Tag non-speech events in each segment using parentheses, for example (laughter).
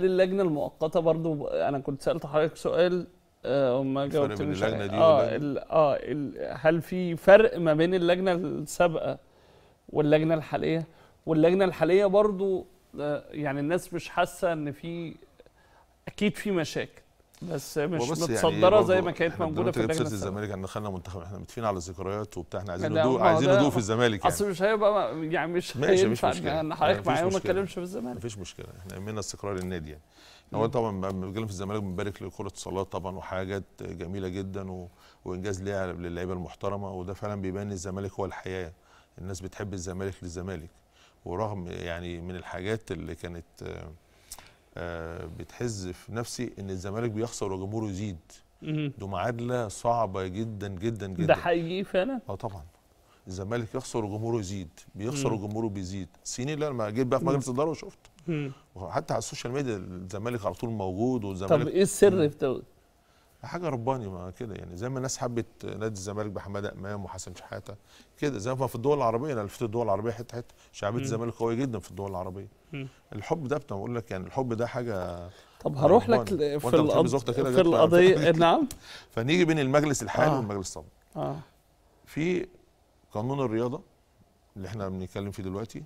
اللجنه المؤقته برضو انا كنت سالت حضرتك سؤال آه، وما جاوبتنيش عليه اه اه هل في فرق ما بين اللجنه السابقه واللجنه الحاليه واللجنه الحاليه برضو آه، يعني الناس مش حاسه ان في اكيد في مشاكل بس مش يعني متصدره يعني زي ما كانت موجوده في اللجنه الزمالك احنا دخلنا منتخب احنا متفقين على الذكريات وبتاع احنا عايزين هدوء عايزين هدوء في الزمالك يعني اصل مش هيبقى يعني مش ماشي مش مشكله ان حضرتك يعني معايا وما اتكلمش في الزمالك مفيش مشكله احنا يهمنا استقرار النادي يعني هو طبعا بنتكلم في الزمالك بنبارك لكره الصلاه طبعا وحاجات جميله جدا و... وانجاز ليها للعيبه المحترمه وده فعلا بيبان الزمالك هو الحياه الناس بتحب الزمالك للزمالك ورغم يعني من الحاجات اللي كانت آه، بتحز في نفسي ان الزمالك بيخسر وجمهوره يزيد دي معادله صعبه جدا جدا جدا ده حقيقي فعلا اه طبعا الزمالك يخسر وجمهوره يزيد بيخسر وجمهوره بيزيد سنين لما انا جيت بقى في مجلس الاداره وشفت حتى على السوشيال ميديا الزمالك على طول موجود والزمالك طب ايه السر في ده حاجه رباني ما كده يعني زي ما الناس حبت نادي الزمالك بحماده امام وحسن شحاته كده زي ما في الدول العربيه انا لفت الدول العربيه حته حته شعبيه الزمالك قويه جدا في الدول العربيه مم. الحب ده بقول لك يعني الحب ده حاجه طب هروح لك في القضيه في القضيه إيه، نعم (laughs) فنيجي بين المجلس الحالي آه. والمجلس الصبي اه في قانون الرياضه اللي احنا بنتكلم فيه دلوقتي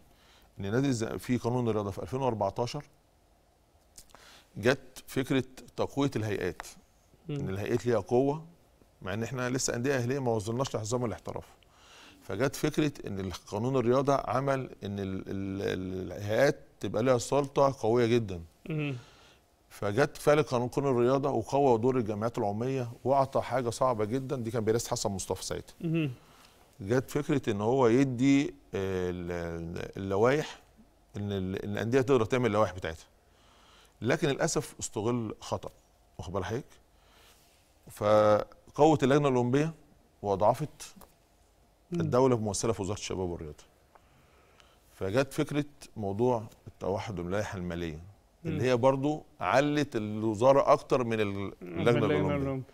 ان نادي في قانون الرياضه في 2014 جت فكره تقويه الهيئات ان الهيئات ليها قوه مع ان احنا لسه انديه اهليه ما وصلناش لحزام الاحتراف فجت فكره ان قانون الرياضه عمل ان الهيئات تبقى لها سلطه قويه جدا فجت فعل قانون الرياضه وقوى دور الجامعات العموميه واعطى حاجه صعبه جدا دي كان بيرس حسن مصطفى ساعتها جت فكره ان هو يدي اللوائح ان الانديه تقدر تعمل اللوائح بتاعتها لكن للاسف استغل خطا واخد حضرتك؟ فقوه اللجنه الاولمبيه واضعفت الدوله بممثله في وزاره الشباب والرياضه فجت فكره موضوع التوحد والملائحه الماليه اللي هي برضو علت الوزاره اكتر من اللجنه الاولمبيه